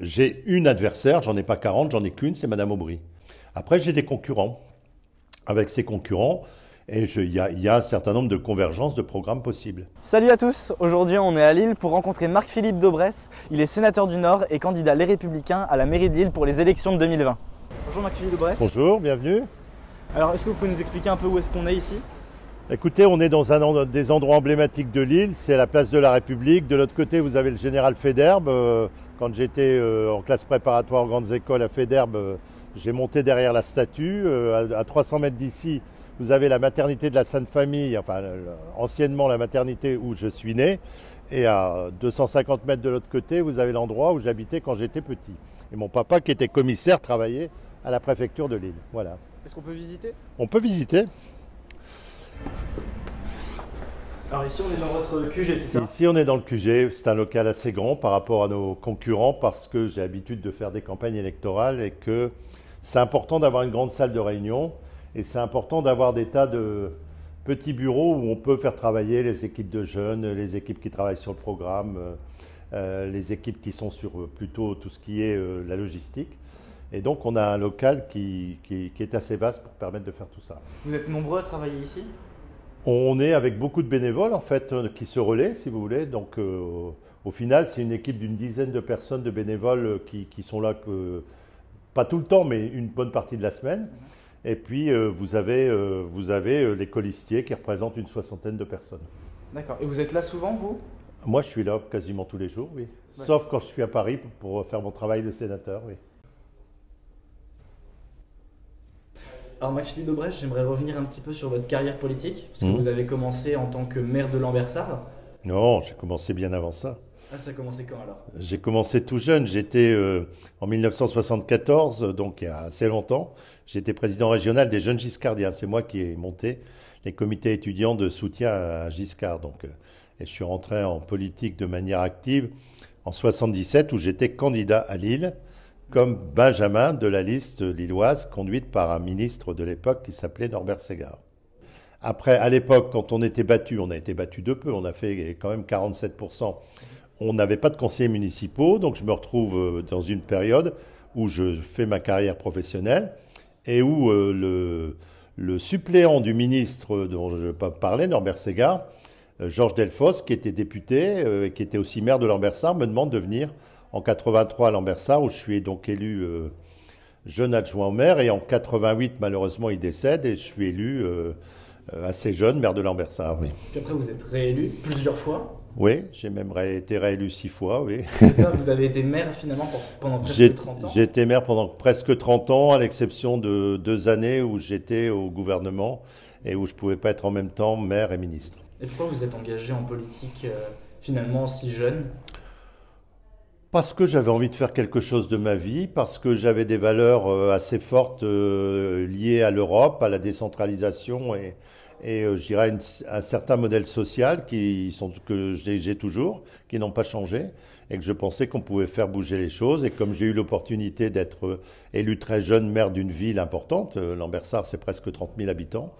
j'ai une adversaire, j'en ai pas 40, j'en ai qu'une, c'est Madame Aubry. Après, j'ai des concurrents. Avec ces concurrents, et il y, y, a un certain nombre de convergences de programmes possibles. Salut à tous, aujourd'hui on est à Lille pour rencontrer Marc-Philippe Daubresse. Il est sénateur du Nord et candidat Les Républicains à la mairie de Lille pour les élections de 2020. Bonjour Marc-Philippe Daubresse. Bonjour, bienvenue. Alors est-ce que vous pouvez nous expliquer un peu où est-ce qu'on est ici Écoutez, on est dans un des endroits emblématiques de l'île, c'est la place de la République. De l'autre côté, vous avez le général Federbe. Euh, quand j'étais euh, en classe préparatoire aux grandes écoles à Federbe, euh, j'ai monté derrière la statue. À 300 mètres d'ici, vous avez la maternité de la Sainte Famille, enfin anciennement la maternité où je suis né. Et à 250 mètres de l'autre côté, vous avez l'endroit où j'habitais quand j'étais petit. Et mon papa, qui était commissaire, travaillait à la préfecture de Lille. Voilà. Est-ce qu'on peut visiter On peut visiter. Alors ici on est dans votre QG, c'est ça Ici on est dans le QG, c'est un local assez grand par rapport à nos concurrents parce que j'ai l'habitude de faire des campagnes électorales et que c'est important d'avoir une grande salle de réunion et c'est important d'avoir des tas de petits bureaux où on peut faire travailler les équipes de jeunes, les équipes qui travaillent sur le programme, euh, euh, les équipes qui sont sur euh, plutôt tout ce qui est la logistique. Et donc on a un local qui, qui est assez vaste pour permettre de faire tout ça. Vous êtes nombreux à travailler ici on est avec beaucoup de bénévoles en fait euh, qui se relaient, si vous voulez. Donc euh, au final, c'est une équipe d'une dizaine de personnes, de bénévoles euh, qui, sont là, pas tout le temps, mais une bonne partie de la semaine. Mhm. Et puis vous avez, vous avez les colistiers qui représentent une soixantaine de personnes. D'accord. Et vous êtes là souvent, vous Moi, je suis là quasiment tous les jours, oui. Sauf quand je suis à Paris pour faire mon travail de sénateur, oui. Alors Maxime de j'aimerais revenir un petit peu sur votre carrière politique, parce que mhm. vous avez commencé en tant que maire de l'Anversard. Non, j'ai commencé bien avant ça. Ah, ça a commencé quand alors J'ai commencé tout jeune, j'étais euh, en 1974, donc il y a assez longtemps, j'étais président régional des jeunes Giscardiens, c'est moi qui ai monté les comités étudiants de soutien à Giscard, donc, euh, et je suis rentré en politique de manière active en 1977, où j'étais candidat à Lille, comme Benjamin de la liste lilloise conduite par un ministre de l'époque qui s'appelait Norbert Ségard. Après, à l'époque, quand on était battu, on a été battu de peu, on a fait quand même 47%. On n'avait pas de conseillers municipaux, donc je me retrouve euh, dans une période où je fais ma carrière professionnelle et où euh, le, suppléant du ministre dont je parlais, Norbert Ségard, euh, Georges Delfos, qui était député et qui était aussi maire de Lambersart, me demande de venir en 83 à Lambersart, où je suis donc élu euh, jeune adjoint au maire. Et en 88, malheureusement, il décède et je suis élu euh, euh, assez jeune maire de Lambersart. Puis après, vous êtes réélu plusieurs fois oui, j'ai même été réélu six fois, oui. ça, vous avez été maire finalement pendant presque 30 ans J'ai été maire pendant presque 30 ans, à l'exception de deux années où j'étais au gouvernement et où je ne pouvais pas être en même temps maire et ministre. Et pourquoi vous êtes engagé en politique finalement si jeune parce que j'avais envie de faire quelque chose de ma vie, parce que j'avais des valeurs euh, assez fortes euh, liées à l'Europe, à la décentralisation et, et euh, je dirais un certain modèle social qui sont, que j'ai toujours, qui n'ont pas changé, et que je pensais qu'on pouvait faire bouger les choses. Et comme j'ai eu l'opportunité d'être élu très jeune maire d'une ville importante, Lambersart c'est presque 30 000 habitants,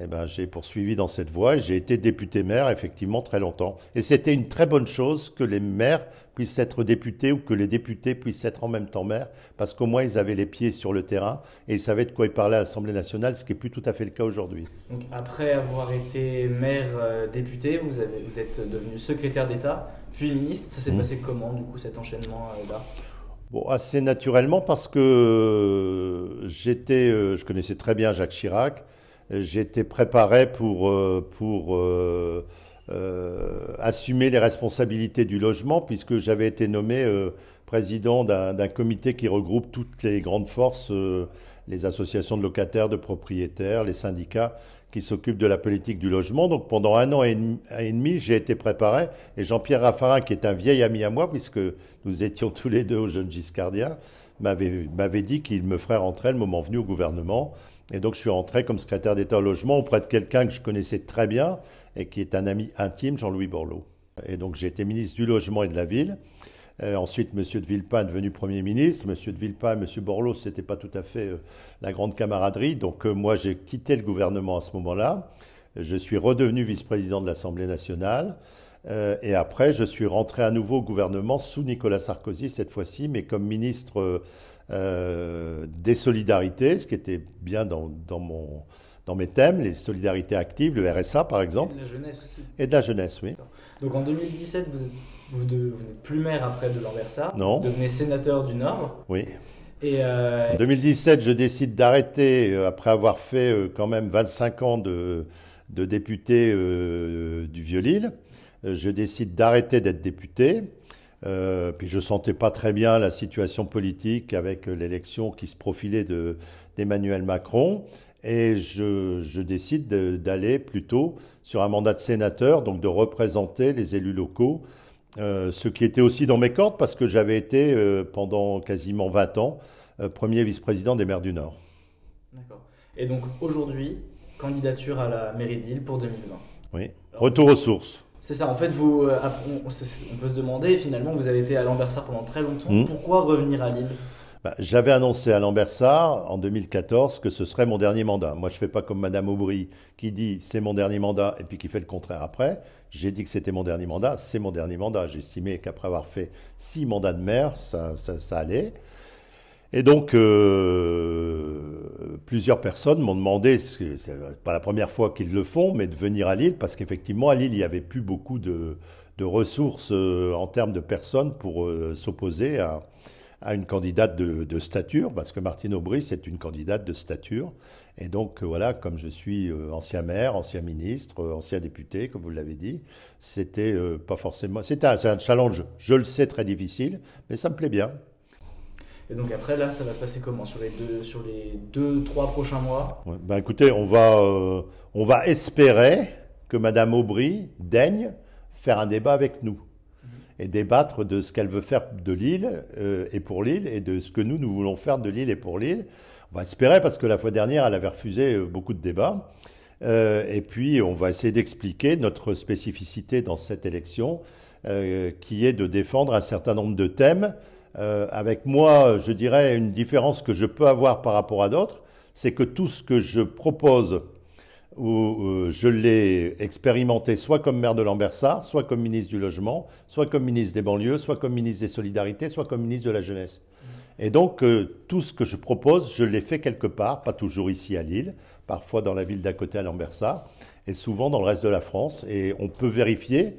eh ben, j'ai poursuivi dans cette voie et j'ai été député maire effectivement très longtemps. Et c'était une très bonne chose que les maires puissent être députés ou que les députés puissent être en même temps maires, parce qu'au moins ils avaient les pieds sur le terrain et ils savaient de quoi ils parlaient à l'Assemblée nationale, ce qui n'est plus tout à fait le cas aujourd'hui. Donc après avoir été maire euh, député, vous, avez, vous êtes devenu secrétaire d'État, puis ministre. Ça s'est mmh. passé comment du coup cet enchaînement-là euh, Bon, assez naturellement parce que euh, j'étais, je connaissais très bien Jacques Chirac j'étais préparé pour, euh, pour euh, euh, assumer les responsabilités du logement, puisque j'avais été nommé président d'un comité qui regroupe toutes les grandes forces, les associations de locataires, de propriétaires, les syndicats qui s'occupent de la politique du logement. Donc pendant un an et demi, j'ai été préparé. Et Jean-Pierre Raffarin, qui est un vieil ami à moi, puisque nous étions tous les deux au Jeune Giscardia m'avait dit qu'il me ferait rentrer le moment venu au gouvernement. Et donc je suis rentré comme secrétaire d'État au logement auprès de quelqu'un que je connaissais très bien et qui est un ami intime, Jean-Louis Borloo. Et donc j'ai été ministre du logement et de la ville. Euh, ensuite, M. de Villepin est devenu Premier ministre. M. de Villepin et M. Borloo, ce n'était pas tout à fait euh, la grande camaraderie. Donc euh, moi, j'ai quitté le gouvernement à ce moment-là. Je suis redevenu vice-président de l'Assemblée nationale. Euh, et après, je suis rentré à nouveau au gouvernement sous Nicolas Sarkozy cette fois-ci, mais comme ministre euh, des solidarités, ce qui était bien dans, dans, mon, dans mes thèmes, les solidarités actives, le RSA par exemple. Et de la jeunesse aussi. Et de la jeunesse, oui. Donc en 2017, vous, n'êtes plus maire après de l'Anversa. Non. Vous devenez sénateur du Nord. Oui. Euh, en 2017, je décide d'arrêter après avoir fait quand même 25 ans de, de député du Vieux-Lille. Euh, je décide d'arrêter d'être député. Euh, puis je sentais pas très bien la situation politique avec l'élection qui se profilait d'Emmanuel Macron. Et je, décide d'aller plutôt sur un mandat de sénateur, donc de représenter les élus locaux, euh, ce qui était aussi dans mes cordes parce que j'avais été pendant quasiment 20 ans premier vice-président des maires du Nord. D'accord. Et donc aujourd'hui, candidature à la mairie d'Île pour 2020. Oui. Retour aux sources. C'est ça, en fait, vous, euh, on, peut se demander, finalement, vous avez été à Lambersart pendant très longtemps, hmm. pourquoi revenir à Lille bah, J'avais annoncé à Lambersart en 2014 que ce serait mon dernier mandat. Moi, je ne fais pas comme Madame Aubry qui dit c'est mon dernier mandat et puis qui fait le contraire après. J'ai dit que c'était mon dernier mandat, c'est mon dernier mandat. J'estimais qu'après avoir fait six mandats de maire, ça, ça, ça allait. Et donc, euh, plusieurs personnes m'ont demandé, c'est pas la première fois qu'ils le font, mais de venir à Lille, parce qu'effectivement, à Lille, il n'y avait plus beaucoup de, ressources euh, en termes de personnes pour euh, s'opposer à, une candidate de, stature, parce que Martine Aubry, c'est une candidate de stature. Et donc, voilà, comme je suis ancien maire, ancien ministre, ancien député, comme vous l'avez dit, c'était pas forcément. C'était un challenge, je le sais, très difficile, mais ça me plaît bien. Et donc après, là, ça va se passer comment Sur les deux, sur les deux, trois prochains mois ben, Écoutez, on va, euh, on va espérer que Madame Aubry daigne faire un débat avec nous mhm. et débattre de ce qu'elle veut faire de Lille euh, et pour l'île et de ce que nous, nous voulons faire de Lille et pour l'île. On va espérer parce que la fois dernière, elle avait refusé euh, beaucoup de débats. et puis, on va essayer d'expliquer notre spécificité dans cette élection, qui est de défendre un certain nombre de thèmes euh, avec moi, je dirais, une différence que je peux avoir par rapport à d'autres, c'est que tout ce que je propose, ou je l'ai expérimenté soit comme maire de Lambersart, soit comme ministre du Logement, soit comme ministre des banlieues, soit comme ministre des Solidarités, soit comme ministre de la Jeunesse. Mmh. Et donc, euh, tout ce que je propose, je l'ai fait quelque part, pas toujours ici à Lille, parfois dans la ville d'à côté à Lambersart, et souvent dans le reste de la France. Et on peut vérifier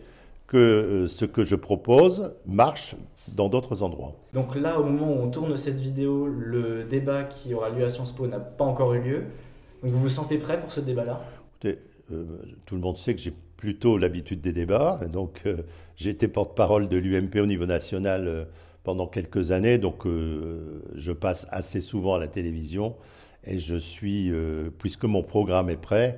que euh, ce que je propose marche dans d'autres endroits. Donc là, au moment où on tourne cette vidéo, le débat qui aura lieu à Sciences Po n'a pas encore eu lieu. Donc vous vous sentez prêt pour ce débat-là Écoutez, euh, tout le monde sait que j'ai plutôt l'habitude des débats. donc euh, j'ai été porte-parole de l'UMP au niveau national euh, pendant quelques années, donc je passe assez souvent à la télévision et je suis, puisque mon programme est prêt,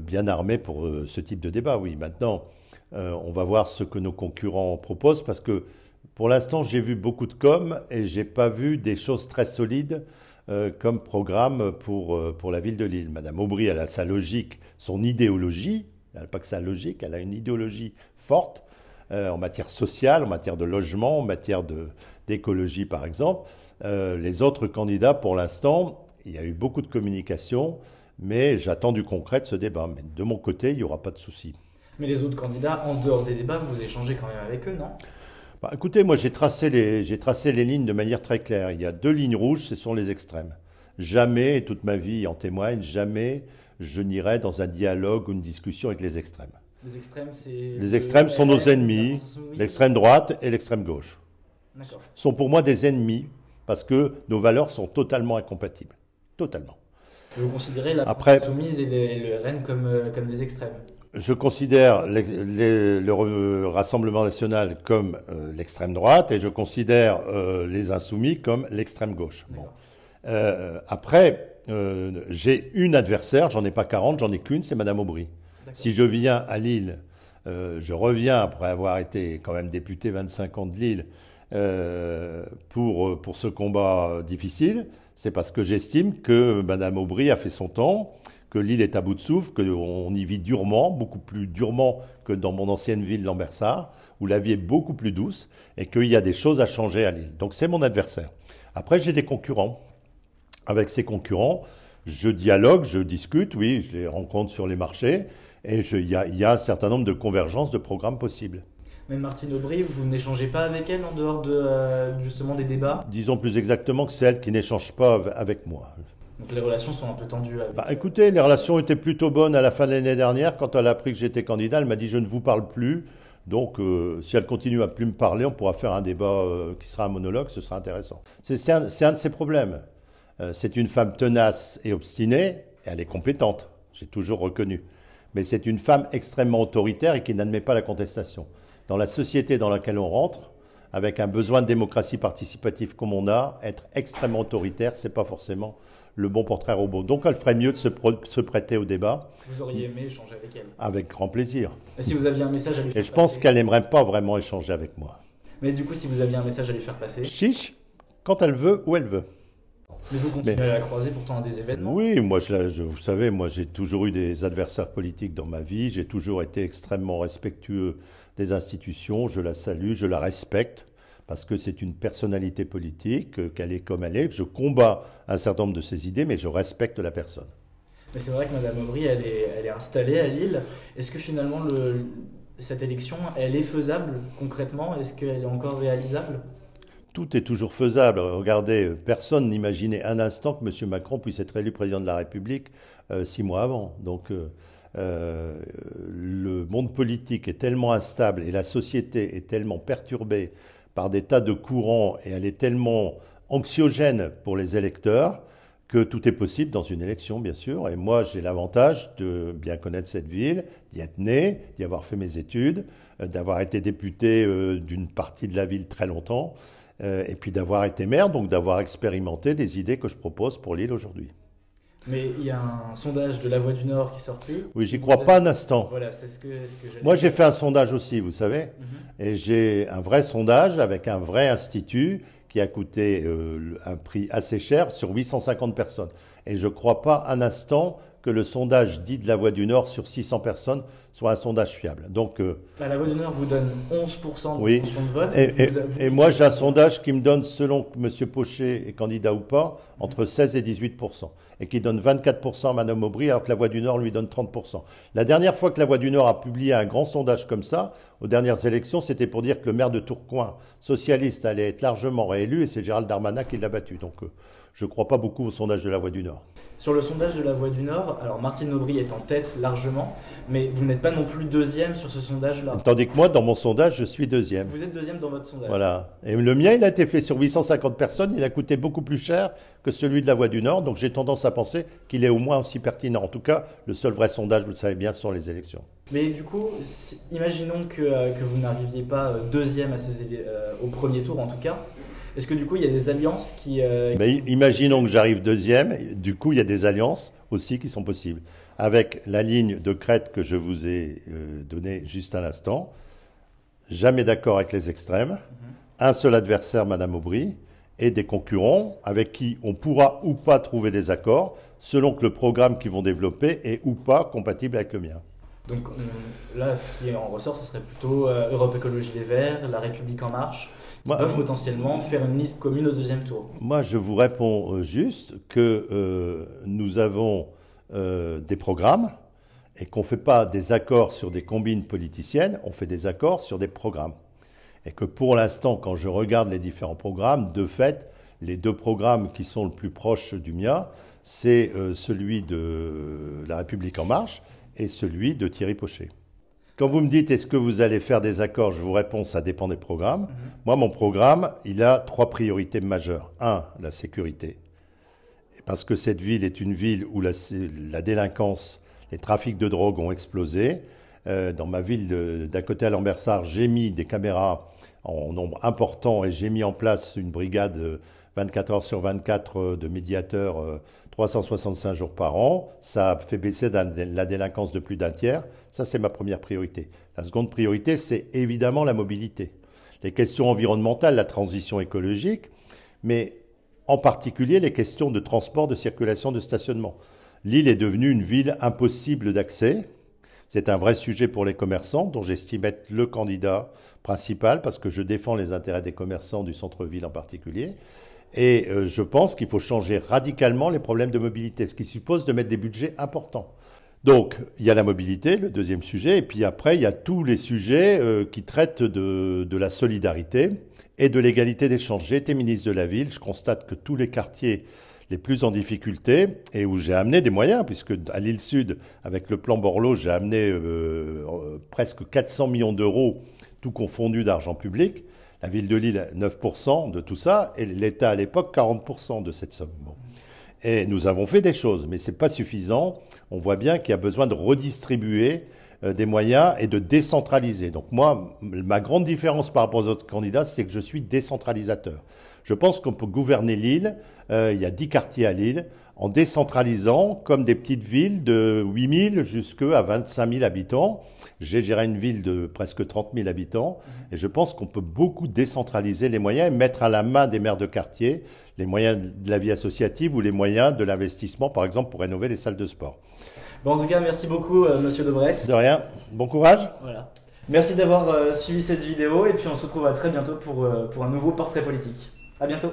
bien armé pour ce type de débat. Oui, maintenant, on va voir ce que nos concurrents proposent parce que pour l'instant, j'ai vu beaucoup de com et j'ai pas vu des choses très solides euh, comme programme pour, euh, pour la ville de Lille. Madame Aubry, elle a sa logique, son idéologie. Elle n'a pas que sa logique, elle a une idéologie forte euh, en matière sociale, en matière de logement, en matière d'écologie, par exemple. les autres candidats, pour l'instant, il y a eu beaucoup de communication, mais j'attends du concret de ce débat. Mais de mon côté, il n'y aura pas de souci. Mais les autres candidats, en dehors des débats, vous échangez quand même avec eux, non bah, écoutez, moi j'ai tracé, les, tracé les lignes de manière très claire. Il y a deux lignes rouges, ce sont les extrêmes. Jamais, et toute ma vie en témoigne, jamais je n'irai dans un dialogue ou une discussion avec les extrêmes. Les extrêmes, les extrêmes sont nos ennemis, l'extrême droite et l'extrême gauche. Sont pour moi des ennemis parce que nos valeurs sont totalement incompatibles. Totalement. Vous considérez la Après, et le, le euh, comme des extrêmes je considère le Rassemblement national comme euh, l'extrême droite et je considère euh, les insoumis comme l'extrême gauche. Bon. Euh, après, j'ai une adversaire, j'en ai pas 40, j'en ai qu'une, c'est Madame Aubry. Si je viens à Lille, je reviens après avoir été quand même député 25 ans de Lille pour, pour ce combat difficile, c'est parce que j'estime que Madame Aubry a fait son temps, que l'île est à bout de souffle, qu'on y vit durement, beaucoup plus durement que dans mon ancienne ville d'Ambersa, où la vie est beaucoup plus douce et qu'il y a des choses à changer à l'île. Donc c'est mon adversaire. Après, j'ai des concurrents. Avec ces concurrents, je dialogue, je discute, oui, je les rencontre sur les marchés et il y, a un certain nombre de convergences de programmes possibles. Mais Martine Aubry, vous n'échangez pas avec elle en dehors de, euh, justement des débats Disons plus exactement que c'est elle qui n'échange pas avec moi. Donc les relations sont un peu tendues. Bah, écoutez, les relations étaient plutôt bonnes à la fin de l'année dernière. Quand elle a appris que j'étais candidat, elle m'a dit je ne vous parle plus. Donc, euh, si elle continue à plus me parler, on pourra faire un débat euh, qui sera un monologue, ce sera intéressant. C'est un, de ses problèmes. Euh, c'est une femme tenace et obstinée, et elle est compétente, j'ai toujours reconnu. Mais c'est une femme extrêmement autoritaire et qui n'admet pas la contestation. Dans la société dans laquelle on rentre, avec un besoin de démocratie participative comme on a, être extrêmement autoritaire, c'est pas forcément le bon portrait robot. Donc elle ferait mieux de se, prêter au débat. Vous auriez aimé échanger avec elle Avec grand plaisir. Et si vous aviez un message à lui faire Et je pense qu'elle n'aimerait pas vraiment échanger avec moi. Mais du coup, si vous aviez un message à lui faire passer Chiche, quand elle veut, où elle veut. Mais vous continuerez à la croiser pourtant à des événements Oui, moi, je, je, vous savez, moi j'ai toujours eu des adversaires politiques dans ma vie, j'ai toujours été extrêmement respectueux des institutions, je la salue, je la respecte parce que c'est une personnalité politique, euh, qu'elle est comme elle est, que je combats un certain nombre de ses idées, mais je respecte la personne. Mais c'est vrai que Mme Aubry, elle est, installée à Lille. Est-ce que finalement, le, cette élection, elle est faisable concrètement Est-ce qu'elle est encore réalisable tout est toujours faisable. Regardez, euh, personne n'imaginait un instant que M. Macron puisse être élu président de la République euh, six mois avant. Donc le monde politique est tellement instable et la société est tellement perturbée par des tas de courants et elle est tellement anxiogène pour les électeurs que tout est possible dans une élection, bien sûr. Et moi, j'ai l'avantage de bien connaître cette ville, d'y être né, d'y avoir fait mes études, euh, d'avoir été député euh, d'une partie de la ville très longtemps, euh, et puis d'avoir été maire, donc d'avoir expérimenté des idées que je propose pour l'île aujourd'hui. Mais il y a un sondage de La Voix du Nord qui est sorti. Oui, j'y crois pas un instant. Voilà, c'est ce que, ce que Moi, j'ai fait un sondage aussi, vous savez. Mhm. Et j'ai un vrai sondage avec un vrai institut qui a coûté euh, un prix assez cher sur 850 personnes. Et je crois pas un instant que le sondage dit de la Voix du Nord sur 600 personnes soit un sondage fiable. Euh, bah, la Voix du Nord vous donne 11% de oui. de vote. Et, moi, j'ai un sondage qui me donne, selon M. Pochet est candidat ou pas, entre 16 et 18%, et qui donne 24% à Manon Aubry, alors que la Voix du Nord lui donne 30%. La dernière fois que la Voix du Nord a publié un grand sondage comme ça, aux dernières élections, c'était pour dire que le maire de Tourcoing, socialiste, allait être largement réélu, et c'est Gérald Darmanin qui l'a battu. Donc, euh, je ne crois pas beaucoup au sondage de la Voix du Nord. Sur le sondage de la Voix du Nord, alors Martine Aubry est en tête largement, mais vous n'êtes pas non plus deuxième sur ce sondage-là. Tandis que moi, dans mon sondage, je suis deuxième. Vous êtes deuxième dans votre sondage. Voilà. Et le mien, il a été fait sur 850 personnes, il a coûté beaucoup plus cher que celui de la Voix du Nord, donc j'ai tendance à penser qu'il est au moins aussi pertinent. En tout cas, le seul vrai sondage, vous le savez bien, sont les élections. Mais du coup, imaginons euh, que, vous n'arriviez pas euh, deuxième à ces, euh, au premier tour en tout cas. Est-ce que du coup, il y a des alliances qui. Euh, Mais imaginons que j'arrive deuxième. Du coup, il y a des alliances aussi qui sont possibles. Avec la ligne de crête que je vous ai euh, donnée juste à l'instant, jamais d'accord avec les extrêmes, mm-hmm. un seul adversaire, Madame Aubry, et des concurrents avec qui on pourra ou pas trouver des accords selon que le programme qu'ils vont développer est ou pas compatible avec le mien. Donc là, ce qui est en ressort, ce serait plutôt euh, Europe Écologie Les Verts, La République En Marche peuvent potentiellement faire une liste commune au deuxième tour Moi, je vous réponds euh, juste que euh, nous avons euh, des programmes et qu'on ne fait pas des accords sur des combines politiciennes, on fait des accords sur des programmes. Et que pour l'instant, quand je regarde les différents programmes, de fait, les deux programmes qui sont le plus proches du mien, c'est celui de La République en marche et celui de Thierry Pochet. Quand vous me dites est-ce que vous allez faire des accords, je vous réponds ça dépend des programmes. Mhm. Moi, mon programme, il a trois priorités majeures. Un, la sécurité. parce que cette ville est une ville où la, délinquance, les trafics de drogue ont explosé. Euh, dans ma ville d'à côté à Lambersart, j'ai mis des caméras en nombre important et j'ai mis en place une brigade 24 euh, heures sur 24 euh, de médiateurs. 365 jours par an, ça fait baisser la délinquance de plus d'un tiers. Ça, c'est ma première priorité. La seconde priorité, c'est évidemment la mobilité. Les questions environnementales, la transition écologique, mais en particulier les questions de transport, de circulation, de stationnement. L'île est devenue une ville impossible d'accès. C'est un vrai sujet pour les commerçants, dont j'estime être le candidat principal, parce que je défends les intérêts des commerçants du centre-ville en particulier. Et euh, je pense qu'il faut changer radicalement les problèmes de mobilité, ce qui suppose de mettre des budgets importants. Donc, il y a la mobilité, le deuxième sujet, et puis après, il y a tous les sujets euh, qui traitent de, la solidarité et de l'égalité des chances. J'ai été ministre de la Ville, je constate que tous les quartiers les plus en difficulté et où j'ai amené des moyens, puisque à l'île Sud, avec le plan Borloo, j'ai amené euh, presque 400 millions d'euros, tout confondu d'argent public. La ville de Lille, 9% de tout ça, et l'État à l'époque, 40% de cette somme. Et nous avons fait des choses, mais ce n'est pas suffisant. On voit bien qu'il y a besoin de redistribuer euh, des moyens et de décentraliser. Donc moi, ma grande différence par rapport aux autres candidats, c'est que je suis décentralisateur. Je pense qu'on peut gouverner l'île, euh, il y a 10 quartiers à l'île, en décentralisant comme des petites villes de 8 000 jusqu'à 25 000 habitants. J'ai géré une ville de presque 30 000 habitants mmh. et je pense qu'on peut beaucoup décentraliser les moyens et mettre à la main des maires de quartier les moyens de la vie associative ou les moyens de l'investissement, par exemple, pour rénover les salles de sport. Bon, en tout cas, merci beaucoup, euh, monsieur Debrest. De rien. Bon courage. Voilà. Merci d'avoir euh, suivi cette vidéo et puis on se retrouve à très bientôt pour, pour un nouveau portrait politique. À bientôt.